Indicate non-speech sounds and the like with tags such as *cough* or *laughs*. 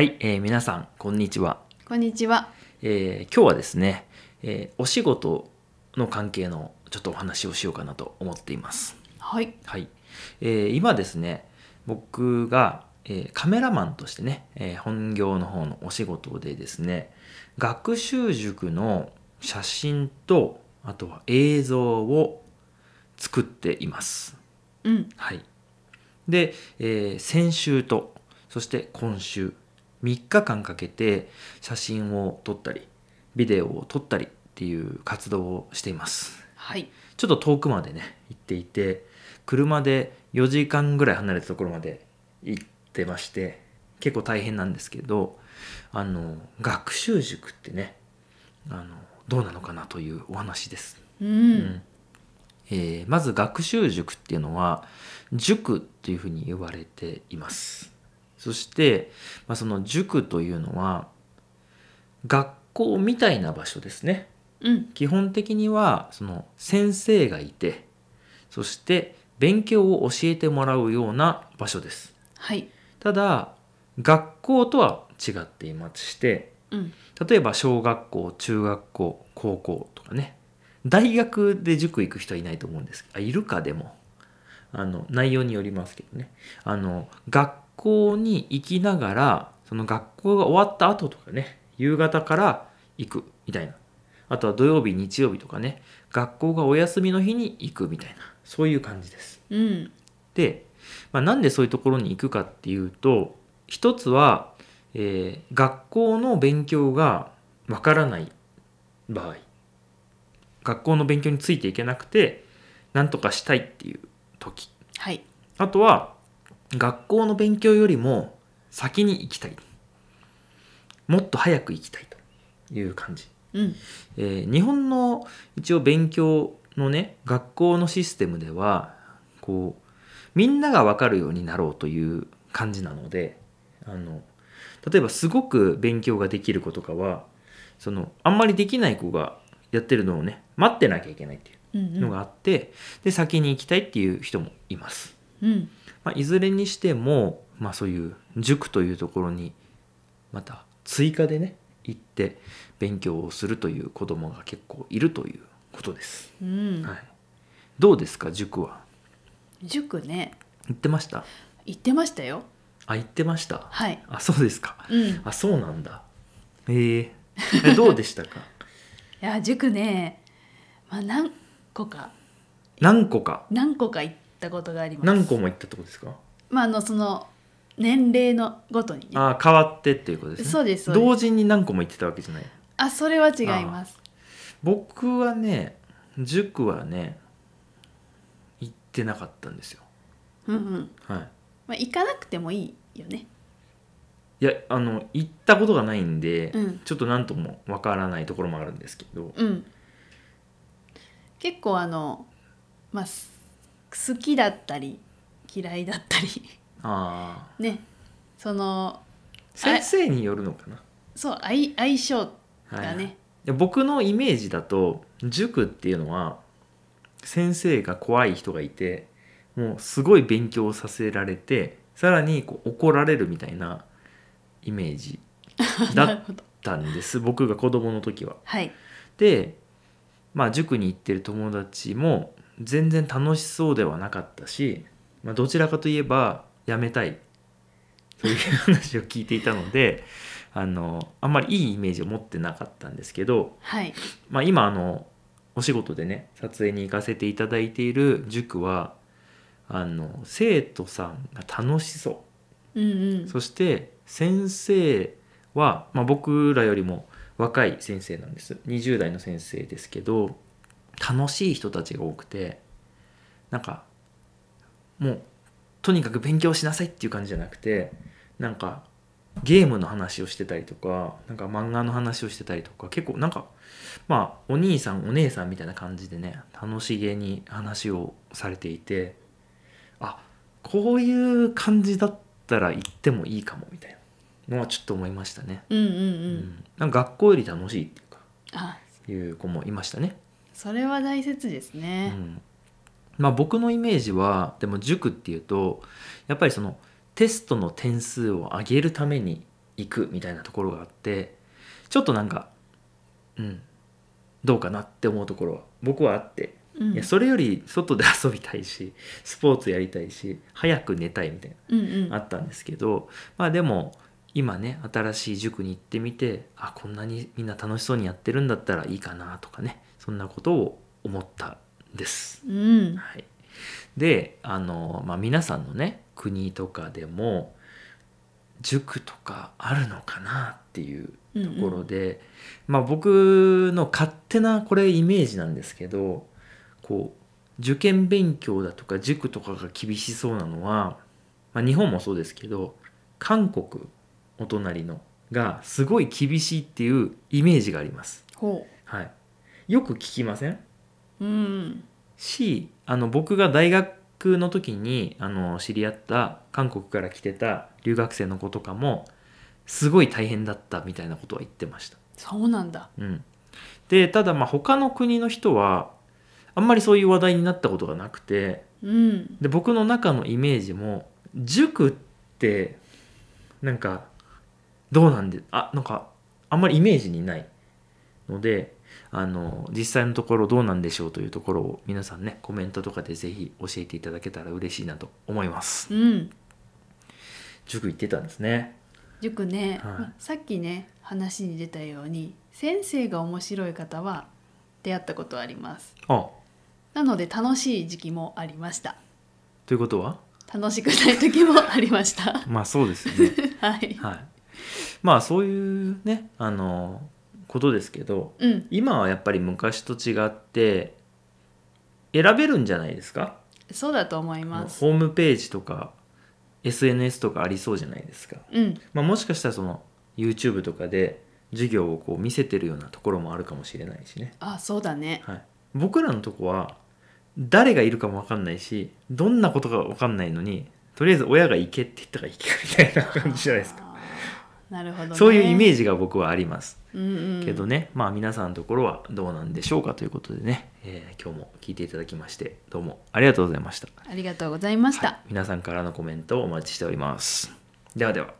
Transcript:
はい、えー、皆さん、こんにちは。こんにちは。えー、今日はですね、えー、お仕事の関係のちょっとお話をしようかなと思っています。はい。はい。えー、今ですね、僕が、えー、カメラマンとしてね、えー、本業の方のお仕事でですね、学習塾の写真と、あとは映像を作っています。うん。はい。で、えー、先週と、そして今週、3日間かけて写真を撮ったりビデオを撮ったりっていう活動をしています、はい、ちょっと遠くまでね行っていて車で4時間ぐらい離れたところまで行ってまして結構大変なんですけどあの学習塾ってねあのどうなのかなというお話です。うん、うんえー、まず学習塾っていうのは塾っていうふうに言われています。そして、まあ、その塾というのは学校みたいな場所ですね。うん、基本的にはその先生がいてそして勉強を教えてもらうような場所です。はい、ただ学校とは違っていまして、うん、例えば小学校中学校高校とかね大学で塾行く人はいないと思うんですけどあいるかでもあの内容によりますけどねあの学校に行きながら、その学校が終わった後とかね、夕方から行くみたいな。あとは土曜日、日曜日とかね、学校がお休みの日に行くみたいな、そういう感じです。うん、で、まあ、なんでそういうところに行くかっていうと、一つは、えー、学校の勉強がわからない場合、学校の勉強についていけなくて、なんとかしたいっていう時。はい。あとは、学校の勉強よりも先に行きたいもっと早く行きたいという感じ、うん、えー、日本の一応勉強のね学校のシステムではこうみんなが分かるようになろうという感じなのであの例えばすごく勉強ができる子とかはそのあんまりできない子がやってるのをね待ってなきゃいけないっていうのがあって、うんうん、で先に行きたいっていう人もいます。うんまあ、いずれにしても、まあ、そういう塾というところにまた追加でね行って勉強をするという子供が結構いるということです。うん、はい、どうですか塾は？塾ね。行ってました。行ってましたよ。あ行ってました。はい。あそうですか。うん、あそうなんだ。えー、*laughs* どうでしたか？いや塾ね、まあ何個か。何個か。何個か行って。ったことがあります何個も行ったってことですかまああのその年齢のごとに、ね、あ変わってっていうことですねそうです同時に何個も行ってたわけじゃないあそれは違います僕はね塾はね行ってなかったんですようんうんはい、まあ、行かなくてもいいよねいやあの行ったことがないんで、うん、ちょっと何ともわからないところもあるんですけど、うん、結構あのまあ好きだったり嫌いだったりああ *laughs* ねその先生によるのかなそう相相性がね、はい、僕のイメージだと塾っていうのは先生が怖い人がいてもうすごい勉強させられてさらにこう怒られるみたいなイメージ *laughs* だったんです僕が子供の時は。はい、でまあ塾に行ってる友達も全然楽しそうではなかったし、まあ、どちらかといえばやめたいという話を聞いていたので *laughs* あのあんまりいいイメージを持ってなかったんですけど、はい、まあ、今あのお仕事でね撮影に行かせていただいている塾はあの生徒さんが楽しそう、うんうん、そして先生は、まあ、僕らよりも若い先生なんです20代の先生ですけど楽しい人たちが多くてなんかもうとにかく勉強しなさいっていう感じじゃなくてなんかゲームの話をしてたりとかなんか漫画の話をしてたりとか結構なんかまあお兄さんお姉さんみたいな感じでね楽しげに話をされていてあこういう感じだったら行ってもいいかもみたいなのはちょっと思いましたね。うん学校より楽しいっていうかいう子もいましたね。それは大切ですね、うんまあ、僕のイメージはでも塾っていうとやっぱりそのテストの点数を上げるために行くみたいなところがあってちょっとなんかうんどうかなって思うところは僕はあって、うん、いやそれより外で遊びたいしスポーツやりたいし早く寝たいみたいな、うんうん、あったんですけどまあでも今ね新しい塾に行ってみてあこんなにみんな楽しそうにやってるんだったらいいかなとかねそんなことを思ったんです。うん、はい、であの、まあ、皆さんのね国とかでも塾とかあるのかなっていうところで、うんうん、まあ、僕の勝手なこれイメージなんですけどこう受験勉強だとか塾とかが厳しそうなのは、まあ、日本もそうですけど韓国お隣のがすごい厳しいっていうイメージがあります。はい、よく聞きません、うん、しあの僕が大学の時にあの知り合った韓国から来てた留学生の子とかもすごい大変だったみたいなことは言ってましたそうなんだ、うん、でただまあ他の国の人はあんまりそういう話題になったことがなくて、うん、で僕の中のイメージも塾ってなんかどうなんであなんかあんまりイメージにないのであの実際のところどうなんでしょうというところを皆さんねコメントとかでぜひ教えていただけたら嬉しいなと思います。うん、塾行ってたんですね。塾ね、はい、さっきね話に出たように先生が面白い方は出会ったことあります。なので楽しい時期もありました。ということは楽しくない時もありました。まあそうですね。*laughs* はい、はい。まあそういうねあのことですけど、うん、今はやっぱり昔と違って選べるんじゃないですかそうだと思いますホームページとか SNS とかありそうじゃないですか、うんまあ、もしかしたらその YouTube とかで授業をこう見せてるようなところもあるかもしれないしねあそうだね、はい、僕らのとこは誰がいるかも分かんないしどんなことか分かんないのにとりあえず親が行けって言ったら行けみたいな感じじゃないですかなるほど、ね、そういうイメージが僕はあります、うんうん、けどねまあ皆さんのところはどうなんでしょうかということでね、えー、今日も聞いていただきましてどうもありがとうございましたありがとうございました、はい、皆さんからのコメントをお待ちしておりますではでは